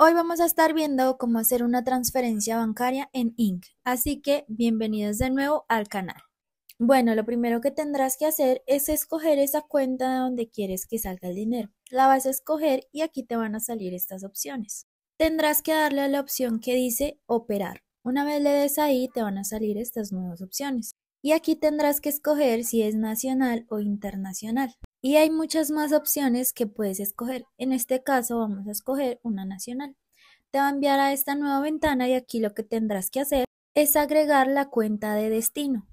Hoy vamos a estar viendo cómo hacer una transferencia bancaria en Inc. Así que bienvenidos de nuevo al canal. Bueno, lo primero que tendrás que hacer es escoger esa cuenta de donde quieres que salga el dinero. La vas a escoger y aquí te van a salir estas opciones. Tendrás que darle a la opción que dice operar. Una vez le des ahí te van a salir estas nuevas opciones. Y aquí tendrás que escoger si es nacional o internacional. Y hay muchas más opciones que puedes escoger. En este caso vamos a escoger una nacional. Te va a enviar a esta nueva ventana y aquí lo que tendrás que hacer es agregar la cuenta de destino.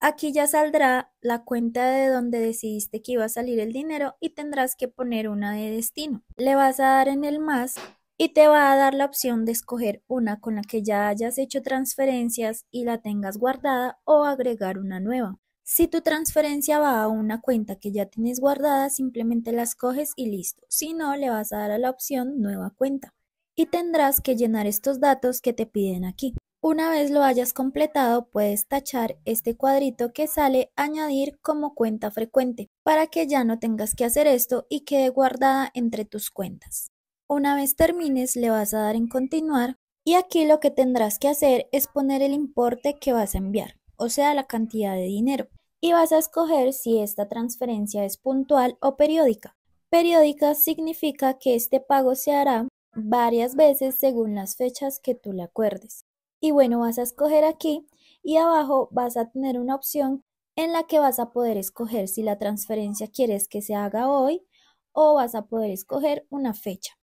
Aquí ya saldrá la cuenta de donde decidiste que iba a salir el dinero y tendrás que poner una de destino. Le vas a dar en el más y te va a dar la opción de escoger una con la que ya hayas hecho transferencias y la tengas guardada o agregar una nueva. Si tu transferencia va a una cuenta que ya tienes guardada, simplemente las coges y listo. Si no, le vas a dar a la opción Nueva cuenta y tendrás que llenar estos datos que te piden aquí. Una vez lo hayas completado, puedes tachar este cuadrito que sale Añadir como cuenta frecuente para que ya no tengas que hacer esto y quede guardada entre tus cuentas. Una vez termines, le vas a dar en Continuar y aquí lo que tendrás que hacer es poner el importe que vas a enviar, o sea, la cantidad de dinero y vas a escoger si esta transferencia es puntual o periódica. Periódica significa que este pago se hará varias veces según las fechas que tú le acuerdes. Y bueno, vas a escoger aquí y abajo vas a tener una opción en la que vas a poder escoger si la transferencia quieres que se haga hoy o vas a poder escoger una fecha.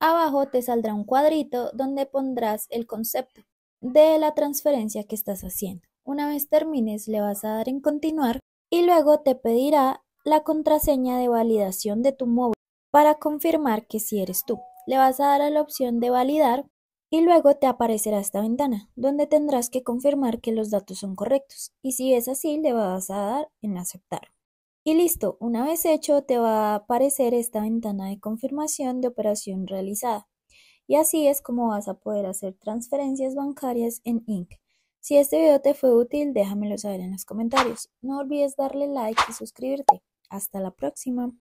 Abajo te saldrá un cuadrito donde pondrás el concepto de la transferencia que estás haciendo. Una vez termines le vas a dar en continuar y luego te pedirá la contraseña de validación de tu móvil para confirmar que si eres tú. Le vas a dar a la opción de validar y luego te aparecerá esta ventana donde tendrás que confirmar que los datos son correctos y si es así le vas a dar en aceptar. Y listo, una vez hecho te va a aparecer esta ventana de confirmación de operación realizada. Y así es como vas a poder hacer transferencias bancarias en Inc. Si este video te fue útil déjamelo saber en los comentarios, no olvides darle like y suscribirte, hasta la próxima.